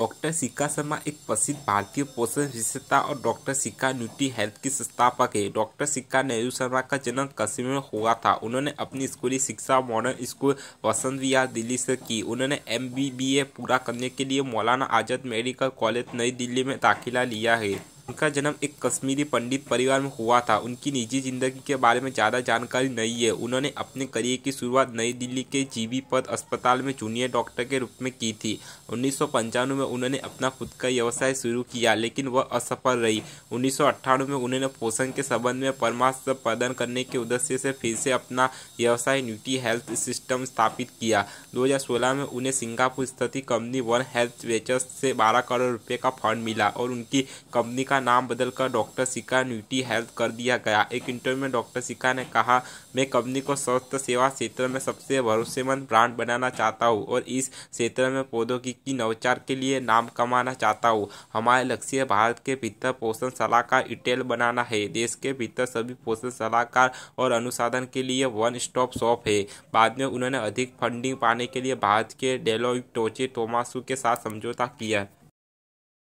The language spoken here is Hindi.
डॉक्टर सिक्का शर्मा एक प्रसिद्ध भारतीय पोषण विशेषता और डॉक्टर सिक्का न्यूट्री हेल्थ की संस्थापक है डॉक्टर सिक्का नेहरू शर्मा का जन्म कश्मीर में हुआ था उन्होंने अपनी स्कूली शिक्षा मॉडर्न स्कूल वसंत विहार दिल्ली से की उन्होंने ए पूरा करने के लिए मौलाना आजाद मेडिकल कॉलेज नई दिल्ली में दाखिला लिया है उनका जन्म एक कश्मीरी पंडित परिवार में हुआ था उनकी निजी जिंदगी के बारे में ज़्यादा जानकारी नहीं है उन्होंने अपने करियर की शुरुआत नई दिल्ली के जीबी पद अस्पताल में जूनियर डॉक्टर के रूप में की थी उन्नीस में उन्होंने अपना खुद का व्यवसाय शुरू किया लेकिन वह असफल रही उन्नीस में उन्होंने पोषण के संबंध में परमाश प्रदान करने के उद्देश्य से फिर से अपना व्यवसाय न्यूटी हेल्थ सिस्टम स्थापित किया दो में उन्हें सिंगापुर स्थित कंपनी वन हेल्थ वेचर्स से बारह करोड़ रुपये का फंड मिला और उनकी कंपनी का का नाम बदलकर डॉक्टर सिका न्यूटी हेल्थ कर दिया गया एक इंटरव्यू में डॉक्टर सिका ने कहा मैं कंपनी को स्वस्थ सेवा क्षेत्र में सबसे भरोसेमंद ब्रांड बनाना चाहता हूँ और इस क्षेत्र में प्रौद्योगिकी नवचार के लिए नाम कमाना चाहता हूँ हमारे लक्ष्य भारत के भीतर पोषण सलाहकार इटेल बनाना है देश के भीतर सभी पोषण सलाहकार और अनुसाधन के लिए वन स्टॉप शॉप है बाद में उन्होंने अधिक फंडिंग पाने के लिए भारत के डेलोइ टोचे टोमासू के साथ समझौता किया